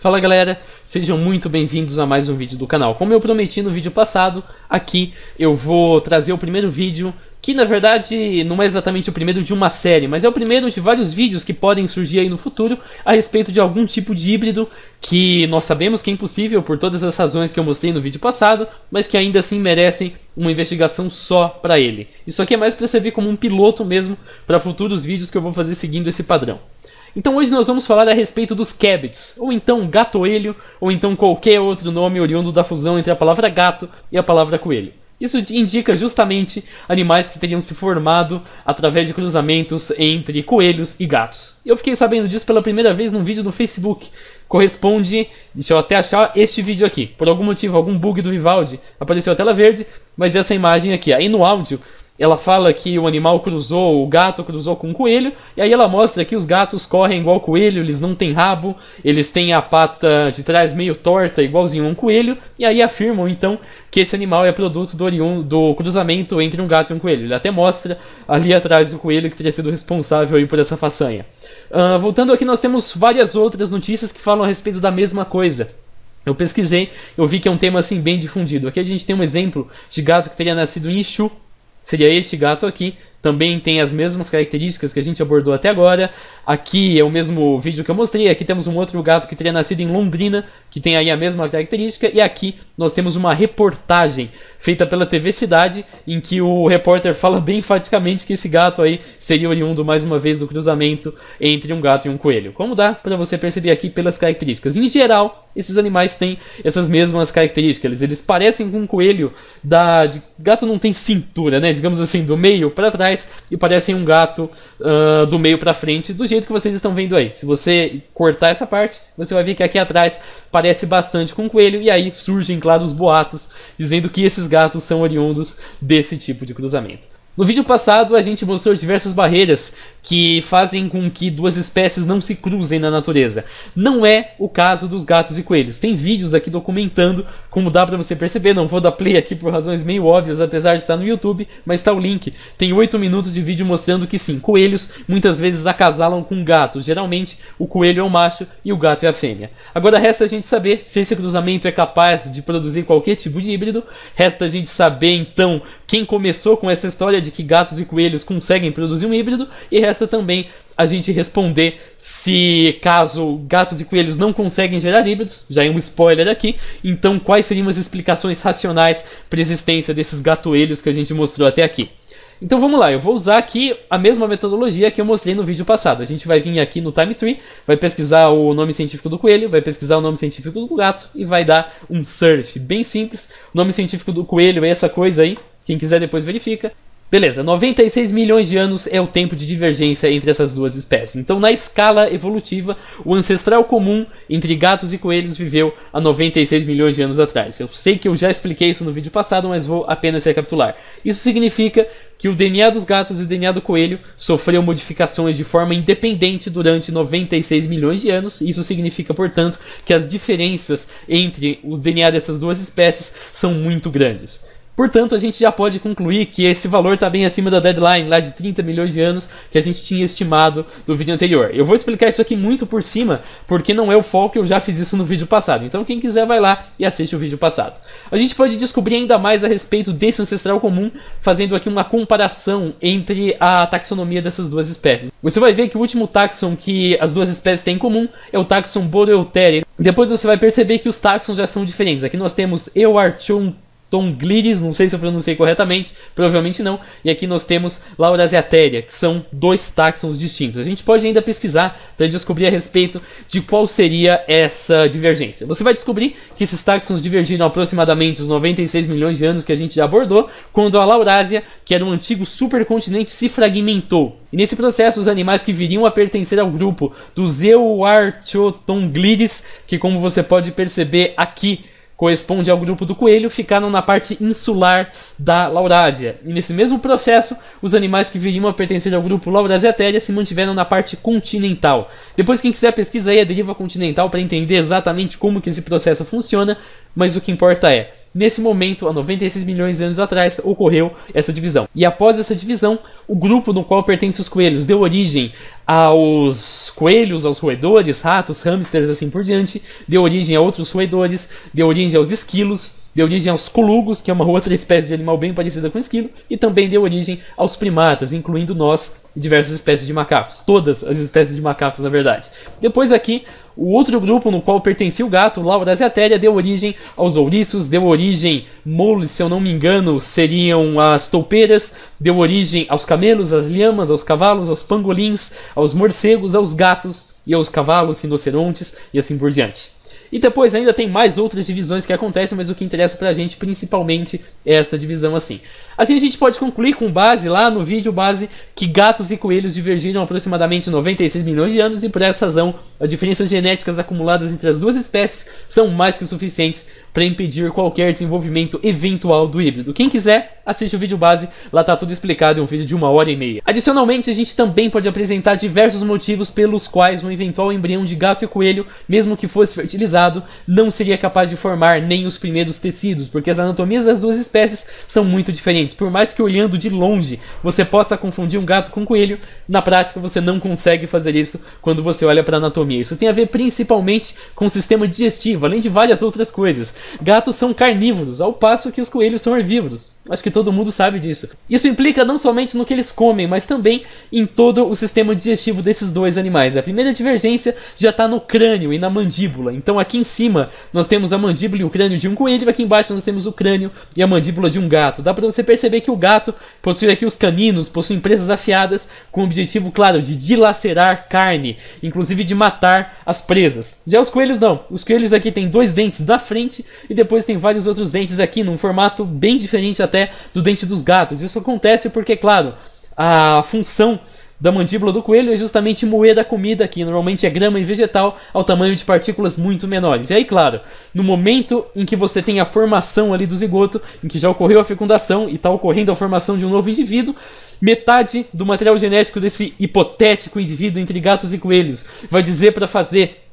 Fala galera, sejam muito bem-vindos a mais um vídeo do canal. Como eu prometi no vídeo passado, aqui eu vou trazer o primeiro vídeo, que na verdade não é exatamente o primeiro de uma série, mas é o primeiro de vários vídeos que podem surgir aí no futuro a respeito de algum tipo de híbrido que nós sabemos que é impossível por todas as razões que eu mostrei no vídeo passado, mas que ainda assim merecem uma investigação só para ele. Isso aqui é mais para servir como um piloto mesmo para futuros vídeos que eu vou fazer seguindo esse padrão. Então hoje nós vamos falar a respeito dos Cabbits, ou então gato-elho, ou então qualquer outro nome oriundo da fusão entre a palavra gato e a palavra coelho. Isso indica justamente animais que teriam se formado através de cruzamentos entre coelhos e gatos. Eu fiquei sabendo disso pela primeira vez num vídeo no Facebook. Corresponde, deixa eu até achar este vídeo aqui. Por algum motivo, algum bug do Vivaldi, apareceu a tela verde, mas essa imagem aqui. Aí no áudio, ela fala que o animal cruzou, o gato cruzou com o um coelho, e aí ela mostra que os gatos correm igual coelho, eles não têm rabo, eles têm a pata de trás meio torta, igualzinho a um coelho, e aí afirmam então que esse animal é produto do, do cruzamento entre um gato e um coelho. Ele até mostra ali atrás o coelho que teria sido responsável por essa façanha. Uh, voltando aqui, nós temos várias outras notícias que falam a respeito da mesma coisa. Eu pesquisei, eu vi que é um tema assim bem difundido. Aqui a gente tem um exemplo de gato que teria nascido em Exu, Seria este gato aqui também tem as mesmas características que a gente abordou até agora. Aqui é o mesmo vídeo que eu mostrei, aqui temos um outro gato que teria nascido em Londrina, que tem aí a mesma característica, e aqui nós temos uma reportagem feita pela TV Cidade, em que o repórter fala bem enfaticamente que esse gato aí seria oriundo, mais uma vez, do cruzamento entre um gato e um coelho. Como dá para você perceber aqui pelas características? Em geral, esses animais têm essas mesmas características. Eles, eles parecem com um coelho da... De, gato não tem cintura, né? Digamos assim, do meio para trás, e parecem um gato uh, do meio para frente, do jeito que vocês estão vendo aí. Se você cortar essa parte, você vai ver que aqui atrás parece bastante com um coelho, e aí surgem, claro, os boatos dizendo que esses gatos são oriundos desse tipo de cruzamento. No vídeo passado, a gente mostrou diversas barreiras que fazem com que duas espécies não se cruzem na natureza. Não é o caso dos gatos e coelhos. Tem vídeos aqui documentando, como dá para você perceber. Não vou dar play aqui por razões meio óbvias, apesar de estar no YouTube, mas está o link. Tem 8 minutos de vídeo mostrando que sim, coelhos muitas vezes acasalam com gatos. Geralmente, o coelho é o macho e o gato é a fêmea. Agora resta a gente saber se esse cruzamento é capaz de produzir qualquer tipo de híbrido. Resta a gente saber, então, quem começou com essa história de de que gatos e coelhos conseguem produzir um híbrido, e resta também a gente responder se, caso gatos e coelhos não conseguem gerar híbridos, já é um spoiler aqui, então quais seriam as explicações racionais para a existência desses gatoelhos que a gente mostrou até aqui. Então vamos lá, eu vou usar aqui a mesma metodologia que eu mostrei no vídeo passado. A gente vai vir aqui no Time Tree, vai pesquisar o nome científico do coelho, vai pesquisar o nome científico do gato e vai dar um search bem simples. O nome científico do coelho é essa coisa aí, quem quiser depois verifica. Beleza, 96 milhões de anos é o tempo de divergência entre essas duas espécies. Então, na escala evolutiva, o ancestral comum entre gatos e coelhos viveu há 96 milhões de anos atrás. Eu sei que eu já expliquei isso no vídeo passado, mas vou apenas recapitular. Isso significa que o DNA dos gatos e o DNA do coelho sofreu modificações de forma independente durante 96 milhões de anos. Isso significa, portanto, que as diferenças entre o DNA dessas duas espécies são muito grandes. Portanto, a gente já pode concluir que esse valor está bem acima da deadline lá de 30 milhões de anos que a gente tinha estimado no vídeo anterior. Eu vou explicar isso aqui muito por cima, porque não é o foco, eu já fiz isso no vídeo passado. Então, quem quiser vai lá e assiste o vídeo passado. A gente pode descobrir ainda mais a respeito desse ancestral comum, fazendo aqui uma comparação entre a taxonomia dessas duas espécies. Você vai ver que o último taxon que as duas espécies têm em comum é o taxon Boreotere. Depois você vai perceber que os taxons já são diferentes. Aqui nós temos Euarchontus Tongliris, não sei se eu pronunciei corretamente, provavelmente não. E aqui nós temos Laurasiatéria, que são dois táxons distintos. A gente pode ainda pesquisar para descobrir a respeito de qual seria essa divergência. Você vai descobrir que esses táxons divergiram aproximadamente os 96 milhões de anos que a gente já abordou, quando a Laurásia, que era um antigo supercontinente, se fragmentou. E nesse processo, os animais que viriam a pertencer ao grupo dos Euarchotongliris, que como você pode perceber aqui, corresponde ao grupo do coelho, ficaram na parte insular da Laurásia. E nesse mesmo processo, os animais que viriam a pertencer ao grupo Laurasiatéria se mantiveram na parte continental. Depois, quem quiser pesquisa aí a deriva continental para entender exatamente como que esse processo funciona, mas o que importa é, Nesse momento, há 96 milhões de anos atrás, ocorreu essa divisão. E após essa divisão, o grupo no qual pertencem os coelhos deu origem aos coelhos, aos roedores, ratos, hamsters, assim por diante, deu origem a outros roedores, deu origem aos esquilos, deu origem aos colugos, que é uma outra espécie de animal bem parecida com o esquilo, e também deu origem aos primatas, incluindo nós e diversas espécies de macacos. Todas as espécies de macacos, na verdade. Depois aqui, o outro grupo no qual pertencia o gato, Laura Zeatéria, deu origem aos ouriços, deu origem, moles, se eu não me engano, seriam as toupeiras, deu origem aos camelos, às lhamas, aos cavalos, aos pangolins, aos morcegos, aos gatos e aos cavalos, rinocerontes e assim por diante. E depois ainda tem mais outras divisões que acontecem, mas o que interessa pra gente principalmente é essa divisão assim. Assim a gente pode concluir com base lá no vídeo base que gatos e coelhos divergiram aproximadamente 96 milhões de anos e por essa razão as diferenças genéticas acumuladas entre as duas espécies são mais que suficientes para impedir qualquer desenvolvimento eventual do híbrido. Quem quiser assiste o vídeo base, lá tá tudo explicado em um vídeo de uma hora e meia. Adicionalmente, a gente também pode apresentar diversos motivos pelos quais um eventual embrião de gato e coelho, mesmo que fosse fertilizado, não seria capaz de formar nem os primeiros tecidos, porque as anatomias das duas espécies são muito diferentes. Por mais que olhando de longe você possa confundir um gato com um coelho, na prática você não consegue fazer isso quando você olha para a anatomia. Isso tem a ver principalmente com o sistema digestivo, além de várias outras coisas. Gatos são carnívoros, ao passo que os coelhos são herbívoros. Acho que todo mundo sabe disso. Isso implica não somente no que eles comem, mas também em todo o sistema digestivo desses dois animais. A primeira divergência já está no crânio e na mandíbula. Então aqui em cima nós temos a mandíbula e o crânio de um coelho, e aqui embaixo nós temos o crânio e a mandíbula de um gato. Dá para você perceber que o gato possui aqui os caninos, possui presas afiadas com o objetivo claro de dilacerar carne, inclusive de matar as presas. Já os coelhos não. Os coelhos aqui têm dois dentes da frente e depois tem vários outros dentes aqui num formato bem diferente até até do dente dos gatos. Isso acontece porque, claro, a função da mandíbula do coelho é justamente moer a comida, que normalmente é grama e vegetal, ao tamanho de partículas muito menores. E aí, claro, no momento em que você tem a formação ali do zigoto, em que já ocorreu a fecundação e está ocorrendo a formação de um novo indivíduo, metade do material genético desse hipotético indivíduo entre gatos e coelhos vai dizer para fazer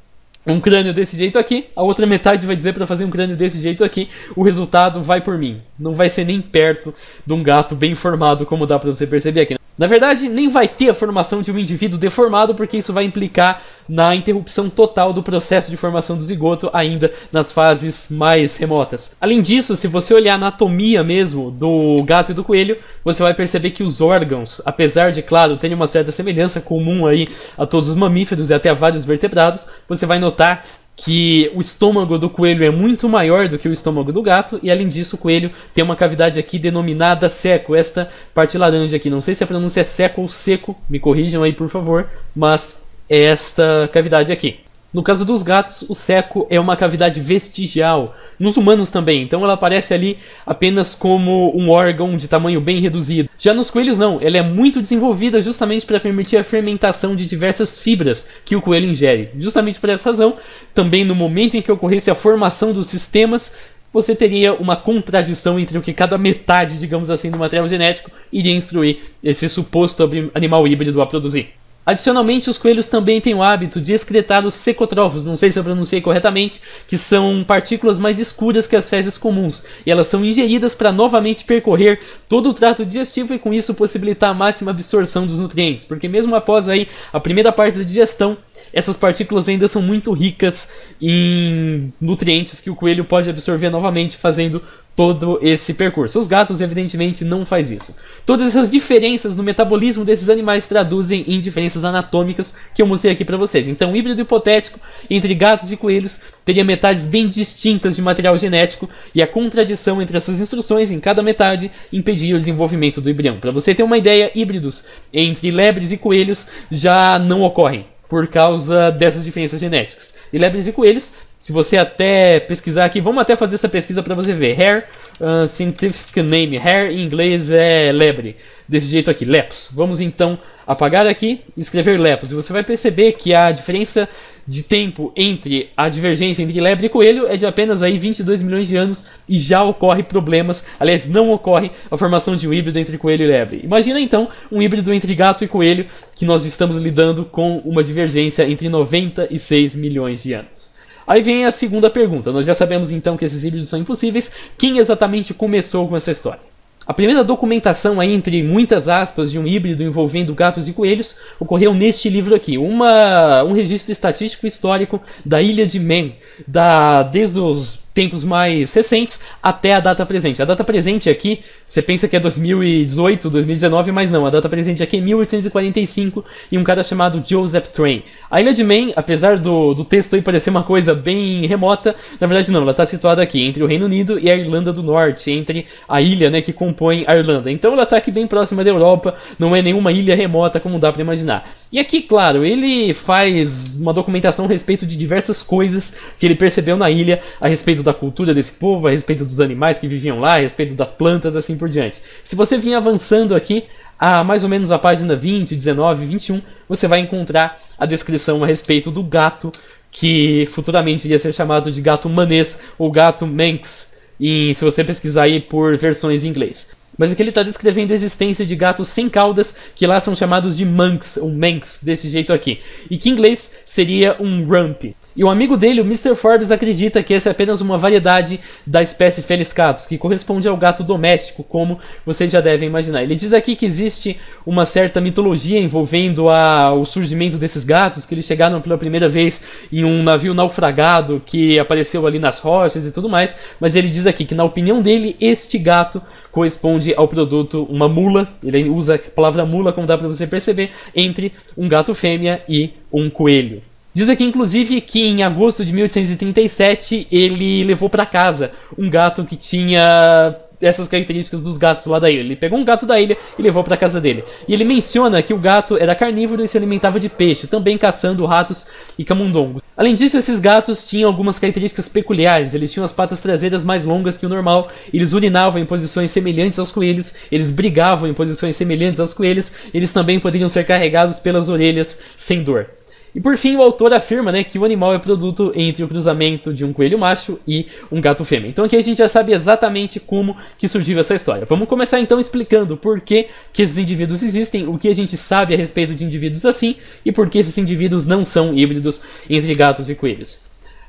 um crânio desse jeito aqui, a outra metade vai dizer para fazer um crânio desse jeito aqui, o resultado vai por mim. Não vai ser nem perto de um gato bem formado como dá para você perceber aqui. Na verdade, nem vai ter a formação de um indivíduo deformado, porque isso vai implicar na interrupção total do processo de formação do zigoto, ainda nas fases mais remotas. Além disso, se você olhar a anatomia mesmo do gato e do coelho, você vai perceber que os órgãos, apesar de, claro, terem uma certa semelhança comum aí a todos os mamíferos e até a vários vertebrados, você vai notar que o estômago do coelho é muito maior do que o estômago do gato, e além disso, o coelho tem uma cavidade aqui denominada seco, esta parte laranja aqui. Não sei se a pronúncia é seco ou seco, me corrijam aí por favor, mas é esta cavidade aqui. No caso dos gatos, o seco é uma cavidade vestigial. Nos humanos também, então ela aparece ali apenas como um órgão de tamanho bem reduzido. Já nos coelhos, não, ela é muito desenvolvida justamente para permitir a fermentação de diversas fibras que o coelho ingere. Justamente por essa razão, também no momento em que ocorresse a formação dos sistemas, você teria uma contradição entre o que cada metade, digamos assim, do material genético iria instruir esse suposto animal híbrido a produzir. Adicionalmente, os coelhos também têm o hábito de excretar os secotrófos, não sei se eu pronunciei corretamente, que são partículas mais escuras que as fezes comuns, e elas são ingeridas para novamente percorrer todo o trato digestivo e com isso possibilitar a máxima absorção dos nutrientes, porque mesmo após aí a primeira parte da digestão, essas partículas ainda são muito ricas em nutrientes que o coelho pode absorver novamente, fazendo todo esse percurso. Os gatos, evidentemente, não faz isso. Todas essas diferenças no metabolismo desses animais traduzem em diferenças anatômicas que eu mostrei aqui para vocês. Então, o híbrido hipotético entre gatos e coelhos teria metades bem distintas de material genético e a contradição entre essas instruções em cada metade impediria o desenvolvimento do embrião. Para você ter uma ideia, híbridos entre lebres e coelhos já não ocorrem por causa dessas diferenças genéticas. E lebres e coelhos se você até pesquisar aqui, vamos até fazer essa pesquisa para você ver. Hair, uh, scientific name. Hair em inglês é lebre. Desse jeito aqui, lepus. Vamos então apagar aqui e escrever lepus. E você vai perceber que a diferença de tempo entre a divergência entre lebre e coelho é de apenas aí 22 milhões de anos e já ocorre problemas, aliás, não ocorre a formação de um híbrido entre coelho e lebre. Imagina então um híbrido entre gato e coelho que nós estamos lidando com uma divergência entre 96 milhões de anos. Aí vem a segunda pergunta. Nós já sabemos então que esses híbridos são impossíveis. Quem exatamente começou com essa história? A primeira documentação aí, entre muitas aspas, de um híbrido envolvendo gatos e coelhos ocorreu neste livro aqui, uma, um registro estatístico histórico da ilha de Man, da, desde os tempos mais recentes até a data presente. A data presente aqui, você pensa que é 2018, 2019, mas não. A data presente aqui é 1845 e um cara chamado Joseph Train. A Ilha de Man, apesar do, do texto aí parecer uma coisa bem remota, na verdade não, ela está situada aqui entre o Reino Unido e a Irlanda do Norte, entre a ilha né, que compõe a Irlanda. Então ela está aqui bem próxima da Europa, não é nenhuma ilha remota como dá para imaginar. E aqui, claro, ele faz uma documentação a respeito de diversas coisas que ele percebeu na ilha, a respeito da cultura desse povo, a respeito dos animais que viviam lá, a respeito das plantas, assim por diante. Se você vir avançando aqui, a mais ou menos a página 20, 19, 21, você vai encontrar a descrição a respeito do gato, que futuramente iria ser chamado de gato manês ou gato manx, e se você pesquisar aí por versões em inglês. Mas aqui ele está descrevendo a existência de gatos sem caudas, que lá são chamados de manx ou manx, desse jeito aqui, e que em inglês seria um rump. E um amigo dele, o Mr. Forbes, acredita que essa é apenas uma variedade da espécie Feliscatus, que corresponde ao gato doméstico, como vocês já devem imaginar. Ele diz aqui que existe uma certa mitologia envolvendo a, o surgimento desses gatos, que eles chegaram pela primeira vez em um navio naufragado que apareceu ali nas rochas e tudo mais, mas ele diz aqui que, na opinião dele, este gato corresponde ao produto uma mula, ele usa a palavra mula, como dá para você perceber, entre um gato fêmea e um coelho. Diz aqui, inclusive, que em agosto de 1837 ele levou para casa um gato que tinha essas características dos gatos lá da ilha. Ele pegou um gato da ilha e levou para casa dele. E ele menciona que o gato era carnívoro e se alimentava de peixe, também caçando ratos e camundongos. Além disso, esses gatos tinham algumas características peculiares. Eles tinham as patas traseiras mais longas que o normal, eles urinavam em posições semelhantes aos coelhos, eles brigavam em posições semelhantes aos coelhos, eles também poderiam ser carregados pelas orelhas sem dor. E por fim, o autor afirma né, que o animal é produto entre o cruzamento de um coelho macho e um gato fêmea. Então aqui a gente já sabe exatamente como que surgiu essa história. Vamos começar então explicando por que, que esses indivíduos existem, o que a gente sabe a respeito de indivíduos assim e por que esses indivíduos não são híbridos entre gatos e coelhos.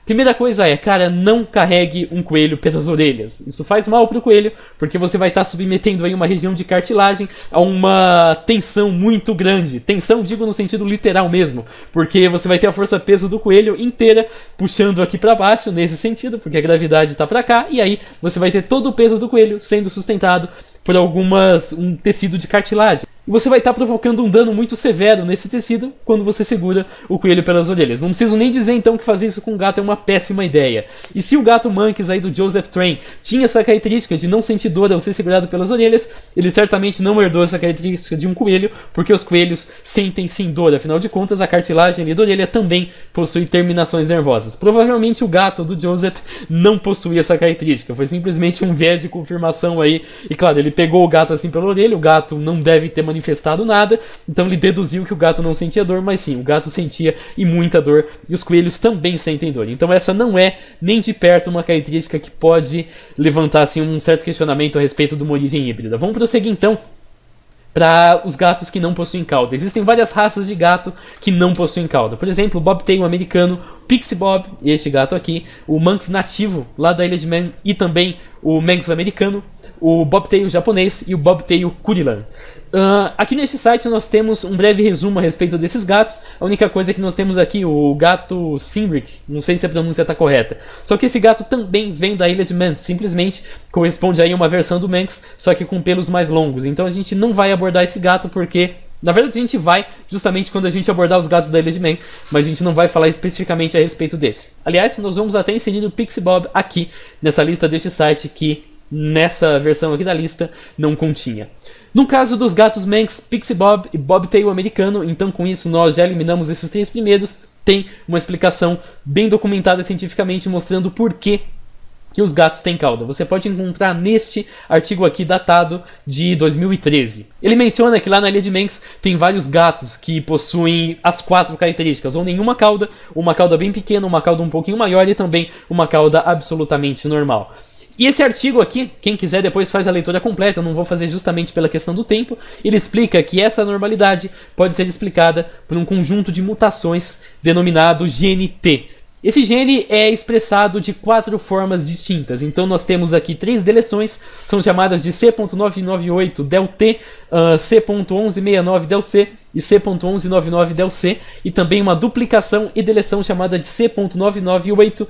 Primeira coisa é, cara, não carregue um coelho pelas orelhas. Isso faz mal pro coelho, porque você vai estar tá submetendo aí uma região de cartilagem a uma tensão muito grande. Tensão, digo no sentido literal mesmo, porque você vai ter a força peso do coelho inteira puxando aqui para baixo nesse sentido, porque a gravidade está para cá, e aí você vai ter todo o peso do coelho sendo sustentado por algumas um tecido de cartilagem e você vai estar tá provocando um dano muito severo nesse tecido quando você segura o coelho pelas orelhas. Não preciso nem dizer então que fazer isso com um gato é uma péssima ideia. E se o gato Monkeys aí do Joseph Train tinha essa característica de não sentir dor ao ser segurado pelas orelhas, ele certamente não herdou essa característica de um coelho, porque os coelhos sentem sim dor, afinal de contas a cartilagem ali da orelha também possui terminações nervosas. Provavelmente o gato do Joseph não possuía essa característica, foi simplesmente um viés de confirmação aí, e claro, ele pegou o gato assim pela orelha, o gato não deve ter manipulado manifestado nada, então ele deduziu que o gato não sentia dor, mas sim, o gato sentia e muita dor, e os coelhos também sentem dor. Então essa não é nem de perto uma característica que pode levantar assim, um certo questionamento a respeito de uma origem híbrida. Vamos prosseguir então para os gatos que não possuem cauda. Existem várias raças de gato que não possuem cauda. Por exemplo, o bobtail americano, Pixie Bob, este gato aqui, o Manx nativo lá da ilha de Man e também o Manx americano, o Bobtail japonês e o Bobtail Kurilan. Uh, aqui neste site nós temos um breve resumo a respeito desses gatos. A única coisa é que nós temos aqui o gato Simric, não sei se a pronúncia está correta. Só que esse gato também vem da ilha de Man, simplesmente corresponde aí a uma versão do Manx, só que com pelos mais longos. Então a gente não vai abordar esse gato porque na verdade, a gente vai justamente quando a gente abordar os gatos da Ilha de Man, mas a gente não vai falar especificamente a respeito desse. Aliás, nós vamos até inserir o Pixie Bob aqui nessa lista deste site que nessa versão aqui da lista não continha. No caso dos gatos Manx, Pixie Bob e Bobtail americano, então com isso nós já eliminamos esses três primeiros, tem uma explicação bem documentada cientificamente mostrando por que que os gatos têm cauda. Você pode encontrar neste artigo aqui datado de 2013. Ele menciona que lá na ilha de Manx tem vários gatos que possuem as quatro características, ou nenhuma cauda, uma cauda bem pequena, uma cauda um pouquinho maior e também uma cauda absolutamente normal. E esse artigo aqui, quem quiser depois faz a leitura completa, eu não vou fazer justamente pela questão do tempo. Ele explica que essa normalidade pode ser explicada por um conjunto de mutações denominado GNT, esse gene é expressado de quatro formas distintas. Então nós temos aqui três deleções, são chamadas de C.998 del T, uh, ah, C.1169 del C e C.1199 del C, e também uma duplicação e deleção chamada de C.998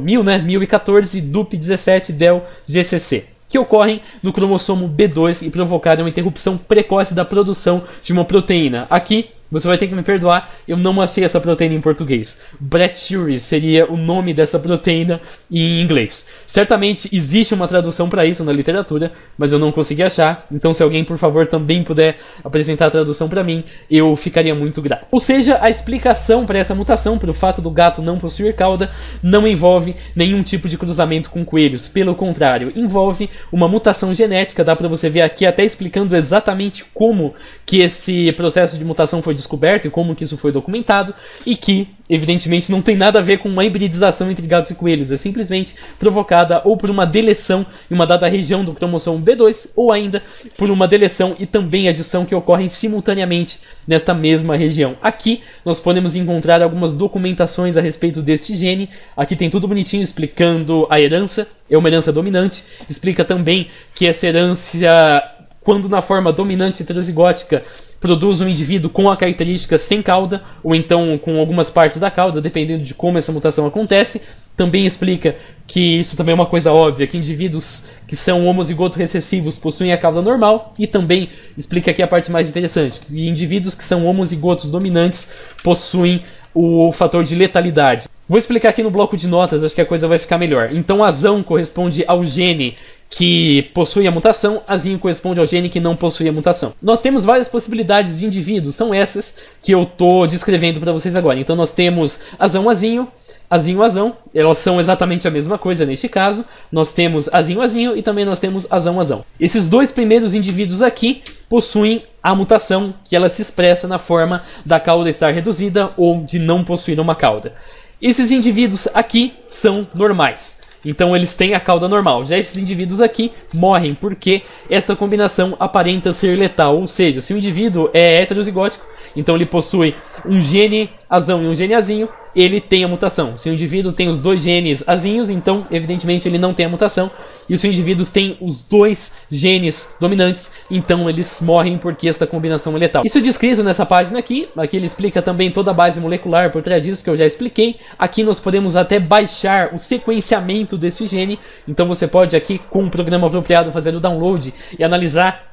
1000, né, 1014 dup 17 del GCC que ocorrem no cromossomo B2 e provocaram uma interrupção precoce da produção de uma proteína. Aqui você vai ter que me perdoar, eu não achei essa proteína em português. Brachyury seria o nome dessa proteína em inglês. Certamente existe uma tradução para isso na literatura, mas eu não consegui achar. Então, se alguém, por favor, também puder apresentar a tradução para mim, eu ficaria muito grato. Ou seja, a explicação para essa mutação, para o fato do gato não possuir cauda, não envolve nenhum tipo de cruzamento com coelhos. Pelo contrário, envolve uma mutação genética. Dá para você ver aqui até explicando exatamente como que esse processo de mutação foi descoberto e como que isso foi documentado, e que, evidentemente, não tem nada a ver com uma hibridização entre gatos e coelhos, é simplesmente provocada ou por uma deleção em uma dada região do cromossomo B2, ou ainda por uma deleção e também adição que ocorrem simultaneamente nesta mesma região. Aqui nós podemos encontrar algumas documentações a respeito deste gene, aqui tem tudo bonitinho explicando a herança, é uma herança dominante, explica também que essa herança quando na forma dominante transigótica produz um indivíduo com a característica sem cauda, ou então com algumas partes da cauda, dependendo de como essa mutação acontece. Também explica que isso também é uma coisa óbvia, que indivíduos que são homozigoto recessivos possuem a cauda normal, e também explica aqui a parte mais interessante, que indivíduos que são homozigotos dominantes possuem o fator de letalidade. Vou explicar aqui no bloco de notas, acho que a coisa vai ficar melhor. Então, azão corresponde ao gene que possui a mutação, a zinho corresponde ao gene que não possui a mutação. Nós temos várias possibilidades de indivíduos, são essas que eu tô descrevendo para vocês agora. Então nós temos azão azinho, azinho azão, elas são exatamente a mesma coisa neste caso. Nós temos azinho azinho e também nós temos azão azão. Esses dois primeiros indivíduos aqui possuem a mutação que ela se expressa na forma da cauda estar reduzida ou de não possuir uma cauda. Esses indivíduos aqui são normais. Então eles têm a cauda normal. Já esses indivíduos aqui morrem porque esta combinação aparenta ser letal. Ou seja, se o indivíduo é heterozigótico, então ele possui um gene azão e um gene azinho, ele tem a mutação. Se o indivíduo tem os dois genes azinhos, então, evidentemente, ele não tem a mutação. E se o indivíduo tem os dois genes dominantes, então eles morrem porque esta combinação é letal. Isso descrito nessa página aqui, aqui ele explica também toda a base molecular por trás disso que eu já expliquei. Aqui nós podemos até baixar o sequenciamento desse gene, então você pode aqui, com o um programa apropriado, fazer o download e analisar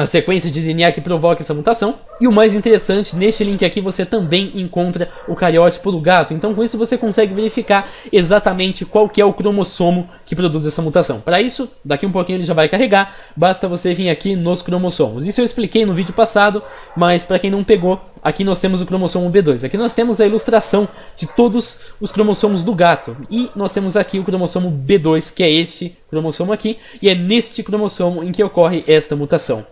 a sequência de DNA que provoca essa mutação. E o mais interessante, neste link aqui você também encontra o cariótipo do gato. Então com isso você consegue verificar exatamente qual que é o cromossomo que produz essa mutação. Para isso, daqui um pouquinho ele já vai carregar, basta você vir aqui nos cromossomos. Isso eu expliquei no vídeo passado, mas para quem não pegou, aqui nós temos o cromossomo B2. Aqui nós temos a ilustração de todos os cromossomos do gato. E nós temos aqui o cromossomo B2, que é este cromossomo aqui, e é neste cromossomo em que ocorre esta mutação.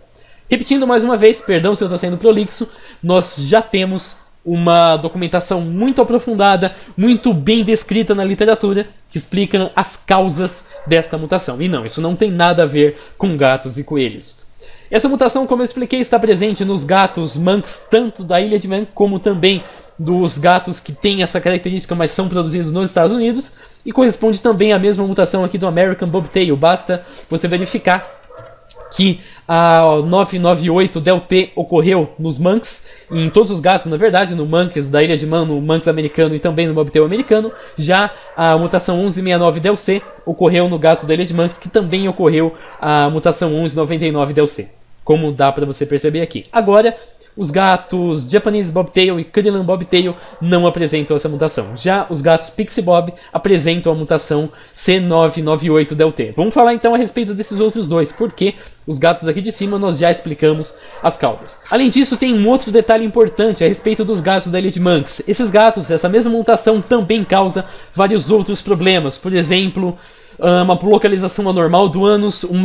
Repetindo mais uma vez, perdão se eu estou sendo prolixo, nós já temos uma documentação muito aprofundada, muito bem descrita na literatura, que explica as causas desta mutação. E não, isso não tem nada a ver com gatos e coelhos. Essa mutação, como eu expliquei, está presente nos gatos manx, tanto da ilha de Man como também dos gatos que têm essa característica, mas são produzidos nos Estados Unidos, e corresponde também à mesma mutação aqui do American Bobtail. Basta você verificar que a 998 Del T ocorreu nos Manx, em todos os gatos, na verdade, no Manx da Ilha de Man, no Manx americano e também no Mobtail americano. Já a mutação 1169 Del C ocorreu no gato da Ilha de Manx, que também ocorreu a mutação 1199 Del C. Como dá para você perceber aqui. Agora, os gatos Japanese Bobtail e Cullinan Bobtail não apresentam essa mutação. Já os gatos Pixie Bob apresentam a mutação C998-DLT. Vamos falar então a respeito desses outros dois, porque os gatos aqui de cima nós já explicamos as causas. Além disso, tem um outro detalhe importante a respeito dos gatos da Elite Manx. Esses gatos, essa mesma mutação também causa vários outros problemas. Por exemplo, ah, uma localização anormal do ânus, um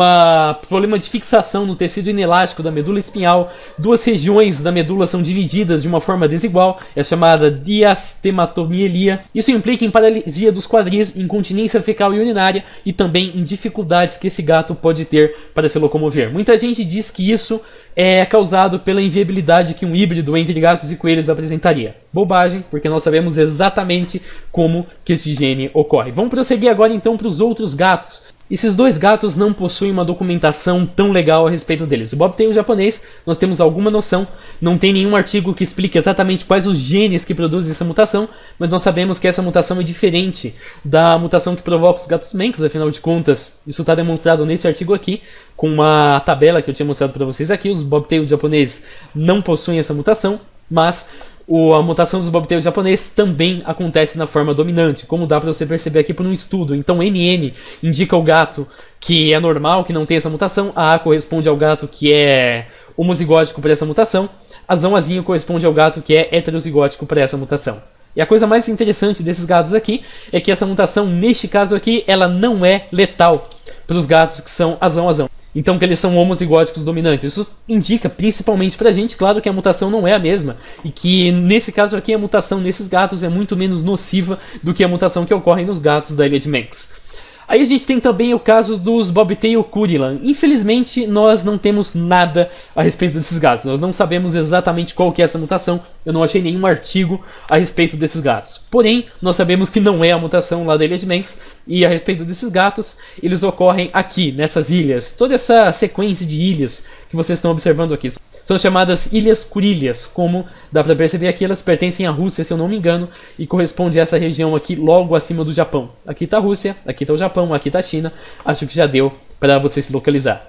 problema de fixação no tecido inelástico da medula espinhal, duas regiões da medula são divididas de uma forma desigual, é chamada diastematomielia. Isso implica em paralisia dos quadris, incontinência fecal e urinária e também em dificuldades que esse gato pode ter para se locomover. Muita gente diz que isso é causado pela inviabilidade que um híbrido entre gatos e coelhos apresentaria bobagem, porque nós sabemos exatamente como que este gene ocorre. Vamos prosseguir agora então para os outros gatos. Esses dois gatos não possuem uma documentação tão legal a respeito deles. O bobtail japonês, nós temos alguma noção, não tem nenhum artigo que explique exatamente quais os genes que produzem essa mutação, mas nós sabemos que essa mutação é diferente da mutação que provoca os gatos Manx, afinal de contas, isso está demonstrado nesse artigo aqui, com uma tabela que eu tinha mostrado para vocês aqui. Os bobtail japoneses não possuem essa mutação, mas o, a mutação dos bobtails japoneses também acontece na forma dominante, como dá para você perceber aqui por um estudo. Então, NN indica o gato que é normal, que não tem essa mutação, a A corresponde ao gato que é homozigótico para essa mutação, a zonzinho corresponde ao gato que é heterozigótico para essa mutação. E a coisa mais interessante desses gatos aqui é que essa mutação, neste caso aqui, ela não é letal os gatos que são azão-azão. Então que eles são homozigóticos dominantes. Isso indica principalmente pra gente, claro, que a mutação não é a mesma. E que nesse caso aqui a mutação nesses gatos é muito menos nociva do que a mutação que ocorre nos gatos da ilha de Manx. Aí a gente tem também o caso dos Bobtail Kurilan. Infelizmente, nós não temos nada a respeito desses gatos. Nós não sabemos exatamente qual que é essa mutação. Eu não achei nenhum artigo a respeito desses gatos. Porém, nós sabemos que não é a mutação lá da Ilha de Manx. E a respeito desses gatos, eles ocorrem aqui, nessas ilhas. Toda essa sequência de ilhas que vocês estão observando aqui. São chamadas Ilhas Curilhas, como dá para perceber aqui, elas pertencem à Rússia, se eu não me engano, e corresponde a essa região aqui logo acima do Japão. Aqui está a Rússia, aqui está o Japão, aqui está a China. Acho que já deu para você se localizar.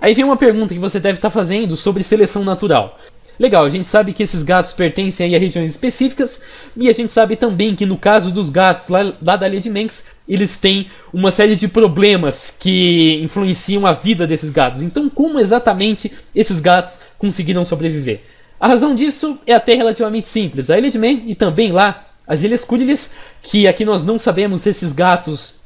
Aí vem uma pergunta que você deve estar tá fazendo sobre seleção natural. Legal, a gente sabe que esses gatos pertencem a regiões específicas e a gente sabe também que no caso dos gatos lá, lá da Ilha de Manx, eles têm uma série de problemas que influenciam a vida desses gatos. Então, como exatamente esses gatos conseguiram sobreviver? A razão disso é até relativamente simples. A Ilha de Man e também lá as Ilhas Kurilis, que aqui nós não sabemos se esses gatos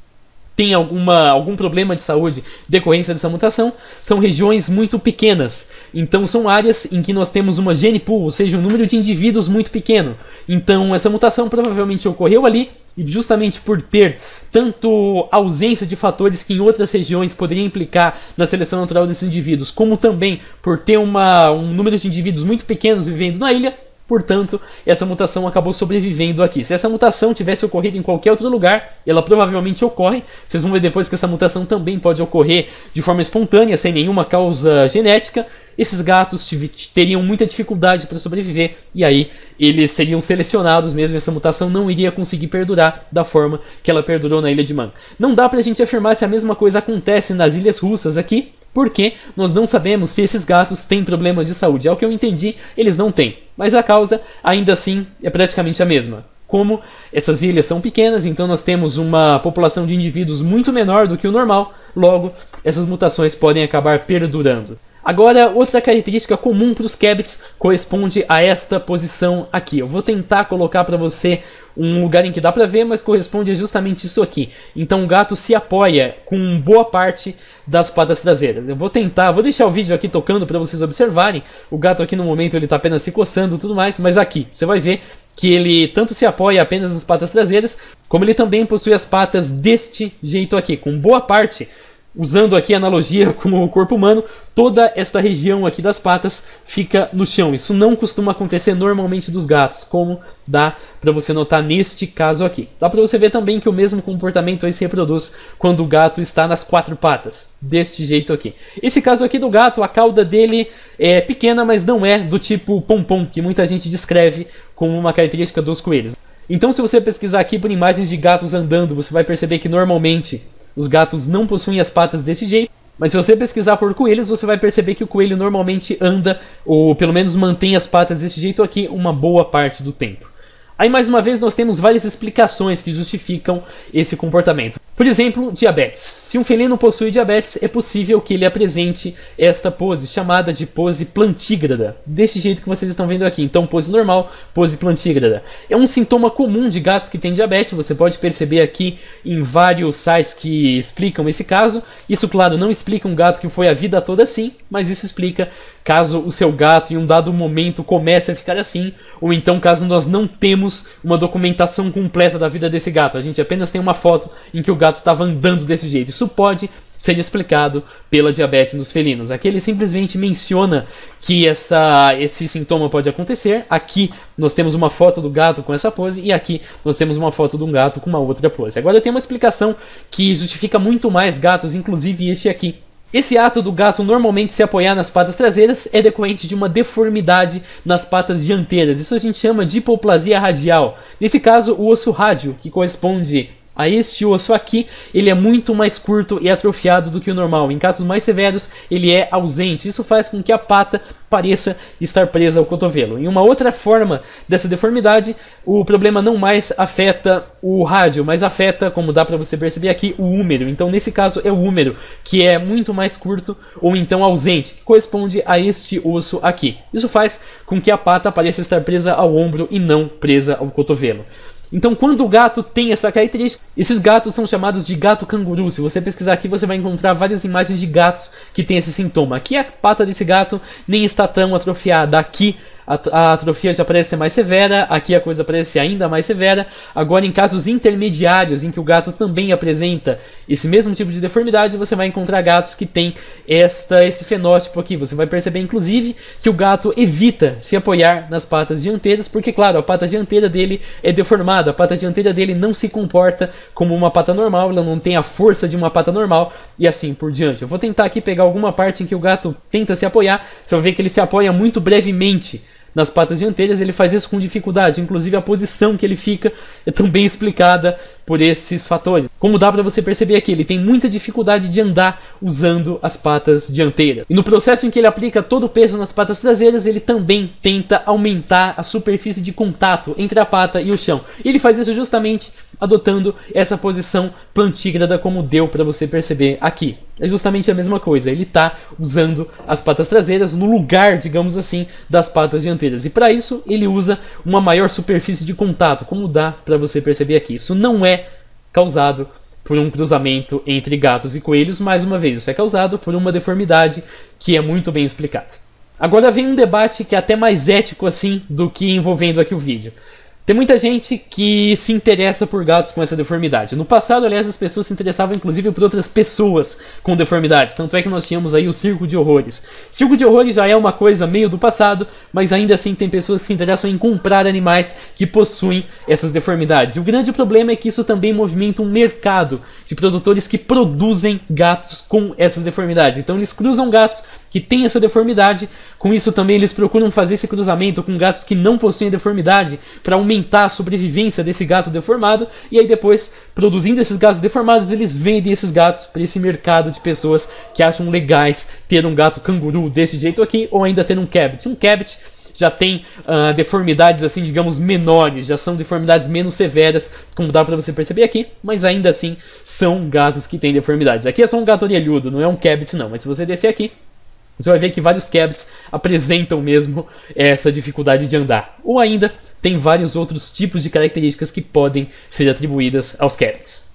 tem alguma, algum problema de saúde decorrência dessa mutação, são regiões muito pequenas. Então são áreas em que nós temos uma gene pool, ou seja, um número de indivíduos muito pequeno. Então essa mutação provavelmente ocorreu ali e justamente por ter tanto ausência de fatores que em outras regiões poderiam implicar na seleção natural desses indivíduos, como também por ter uma, um número de indivíduos muito pequenos vivendo na ilha, Portanto, essa mutação acabou sobrevivendo aqui. Se essa mutação tivesse ocorrido em qualquer outro lugar, ela provavelmente ocorre. Vocês vão ver depois que essa mutação também pode ocorrer de forma espontânea, sem nenhuma causa genética. Esses gatos teriam muita dificuldade para sobreviver e aí eles seriam selecionados mesmo. Essa mutação não iria conseguir perdurar da forma que ela perdurou na ilha de Man. Não dá para a gente afirmar se a mesma coisa acontece nas ilhas russas aqui, porque nós não sabemos se esses gatos têm problemas de saúde. É o que eu entendi, eles não têm mas a causa ainda assim é praticamente a mesma. Como essas ilhas são pequenas, então nós temos uma população de indivíduos muito menor do que o normal, logo essas mutações podem acabar perdurando. Agora, outra característica comum para os Cabbits corresponde a esta posição aqui. Eu vou tentar colocar para você um lugar em que dá para ver, mas corresponde a justamente isso aqui. Então o gato se apoia com boa parte das patas traseiras. Eu vou tentar, vou deixar o vídeo aqui tocando para vocês observarem. O gato aqui no momento ele está apenas se coçando e tudo mais, mas aqui você vai ver que ele tanto se apoia apenas nas patas traseiras, como ele também possui as patas deste jeito aqui, com boa parte usando aqui a analogia com o corpo humano, toda esta região aqui das patas fica no chão. Isso não costuma acontecer normalmente dos gatos, como dá para você notar neste caso aqui. Dá para você ver também que o mesmo comportamento aí se reproduz quando o gato está nas quatro patas, deste jeito aqui. Esse caso aqui do gato, a cauda dele é pequena, mas não é do tipo pompom, que muita gente descreve como uma característica dos coelhos. Então se você pesquisar aqui por imagens de gatos andando, você vai perceber que normalmente os gatos não possuem as patas desse jeito, mas se você pesquisar por coelhos, você vai perceber que o coelho normalmente anda, ou pelo menos mantém as patas desse jeito aqui, uma boa parte do tempo. Aí mais uma vez nós temos várias explicações que justificam esse comportamento. Por exemplo, diabetes. Se um felino possui diabetes, é possível que ele apresente esta pose, chamada de pose plantígrada. Deste jeito que vocês estão vendo aqui. Então, pose normal, pose plantígrada. É um sintoma comum de gatos que têm diabetes, você pode perceber aqui em vários sites que explicam esse caso. Isso, claro, não explica um gato que foi a vida toda assim, mas isso explica caso o seu gato em um dado momento comece a ficar assim, ou então caso nós não temos uma documentação completa da vida desse gato, a gente apenas tem uma foto em que o gato estava andando desse jeito. Isso pode ser explicado pela diabetes nos felinos. Aqui ele simplesmente menciona que essa, esse sintoma pode acontecer. Aqui nós temos uma foto do gato com essa pose e aqui nós temos uma foto de um gato com uma outra pose. Agora tem uma explicação que justifica muito mais gatos, inclusive este aqui, esse ato do gato normalmente se apoiar nas patas traseiras é decorrente de uma deformidade nas patas dianteiras. Isso a gente chama de hipoplasia radial. Nesse caso, o osso rádio, que corresponde a este osso aqui, ele é muito mais curto e atrofiado do que o normal. Em casos mais severos, ele é ausente. Isso faz com que a pata pareça estar presa ao cotovelo. Em uma outra forma dessa deformidade, o problema não mais afeta o rádio, mas afeta, como dá para você perceber aqui, o húmero. Então, nesse caso, é o húmero, que é muito mais curto ou então ausente, que corresponde a este osso aqui. Isso faz com que a pata pareça estar presa ao ombro e não presa ao cotovelo. Então, quando o gato tem essa característica, esses gatos são chamados de gato canguru. Se você pesquisar aqui, você vai encontrar várias imagens de gatos que têm esse sintoma. Aqui a pata desse gato nem está tão atrofiada. Aqui a, atrofia já parece ser mais severa, aqui a coisa parece ser ainda mais severa. Agora, em casos intermediários, em que o gato também apresenta esse mesmo tipo de deformidade, você vai encontrar gatos que têm esta, esse fenótipo aqui. Você vai perceber, inclusive, que o gato evita se apoiar nas patas dianteiras, porque, claro, a pata dianteira dele é deformada, a pata dianteira dele não se comporta como uma pata normal, ela não tem a força de uma pata normal e assim por diante. Eu vou tentar aqui pegar alguma parte em que o gato tenta se apoiar, você vai ver que ele se apoia muito brevemente nas patas dianteiras, ele faz isso com dificuldade, inclusive a posição que ele fica é tão bem explicada por esses fatores. Como dá para você perceber aqui, ele tem muita dificuldade de andar usando as patas dianteiras. E no processo em que ele aplica todo o peso nas patas traseiras, ele também tenta aumentar a superfície de contato entre a pata e o chão. E ele faz isso justamente adotando essa posição plantígrada como deu para você perceber aqui. É justamente a mesma coisa, ele está usando as patas traseiras no lugar, digamos assim, das patas dianteiras. E para isso ele usa uma maior superfície de contato, como dá para você perceber aqui. Isso não é causado por um cruzamento entre gatos e coelhos, mais uma vez, isso é causado por uma deformidade que é muito bem explicada. Agora vem um debate que é até mais ético assim do que envolvendo aqui o vídeo. Tem muita gente que se interessa por gatos com essa deformidade. No passado, aliás, as pessoas se interessavam inclusive por outras pessoas com deformidades. Tanto é que nós tínhamos aí o Circo de Horrores. Circo de Horrores já é uma coisa meio do passado, mas ainda assim tem pessoas que se interessam em comprar animais que possuem essas deformidades. E o grande problema é que isso também movimenta um mercado de produtores que produzem gatos com essas deformidades. Então eles cruzam gatos que têm essa deformidade, com isso também eles procuram fazer esse cruzamento com gatos que não possuem deformidade para aumentar aumentar a sobrevivência desse gato deformado, e aí depois, produzindo esses gatos deformados, eles vendem esses gatos para esse mercado de pessoas que acham legais ter um gato canguru desse jeito aqui, ou ainda ter um cabbit. Um cabbit já tem uh, deformidades assim, digamos, menores, já são deformidades menos severas, como dá para você perceber aqui, mas ainda assim são gatos que têm deformidades. Aqui é só um gato orelhudo, não é um cabbit não, mas se você descer aqui, você vai ver que vários cabbits apresentam mesmo essa dificuldade de andar. Ou ainda, tem vários outros tipos de características que podem ser atribuídas aos cats.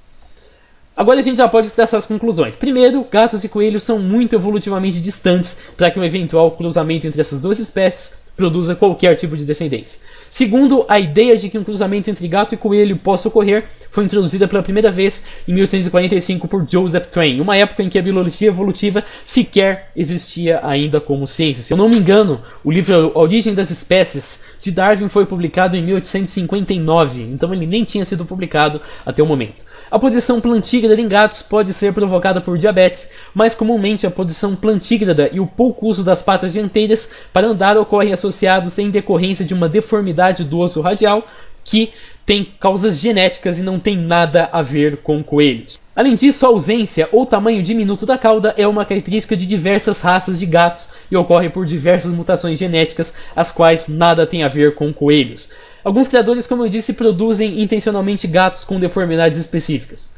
Agora a gente já pode traçar as conclusões. Primeiro, gatos e coelhos são muito evolutivamente distantes para que um eventual cruzamento entre essas duas espécies produza qualquer tipo de descendência. Segundo, a ideia de que um cruzamento entre gato e coelho possa ocorrer foi introduzida pela primeira vez em 1845 por Joseph Twain, uma época em que a biologia evolutiva sequer existia ainda como ciência. Se eu não me engano, o livro Origem das Espécies de Darwin foi publicado em 1859, então ele nem tinha sido publicado até o momento. A posição plantígrada em gatos pode ser provocada por diabetes, mas comumente a posição plantígrada e o pouco uso das patas dianteiras para andar ocorrem as associados em decorrência de uma deformidade do osso radial que tem causas genéticas e não tem nada a ver com coelhos. Além disso, a ausência ou tamanho diminuto da cauda é uma característica de diversas raças de gatos e ocorre por diversas mutações genéticas, as quais nada tem a ver com coelhos. Alguns criadores, como eu disse, produzem intencionalmente gatos com deformidades específicas.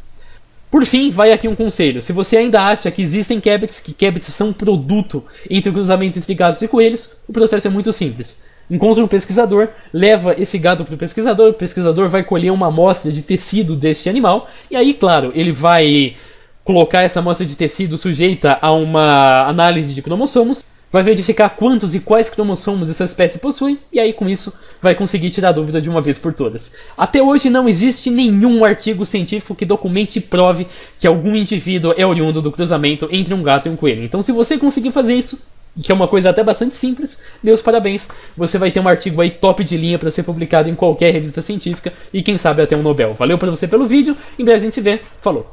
Por fim, vai aqui um conselho. Se você ainda acha que existem Kebits, que Kebits são produto entre o cruzamento entre gados e coelhos, o processo é muito simples. Encontra um pesquisador, leva esse gado para o pesquisador, o pesquisador vai colher uma amostra de tecido deste animal, e aí, claro, ele vai colocar essa amostra de tecido sujeita a uma análise de cromossomos, vai verificar quantos e quais cromossomos essa espécie possui, e aí com isso vai conseguir tirar a dúvida de uma vez por todas. Até hoje não existe nenhum artigo científico que documente e prove que algum indivíduo é oriundo do cruzamento entre um gato e um coelho. Então se você conseguir fazer isso, que é uma coisa até bastante simples, meus parabéns, você vai ter um artigo aí top de linha para ser publicado em qualquer revista científica e quem sabe até um Nobel. Valeu para você pelo vídeo, em breve a gente se vê, falou!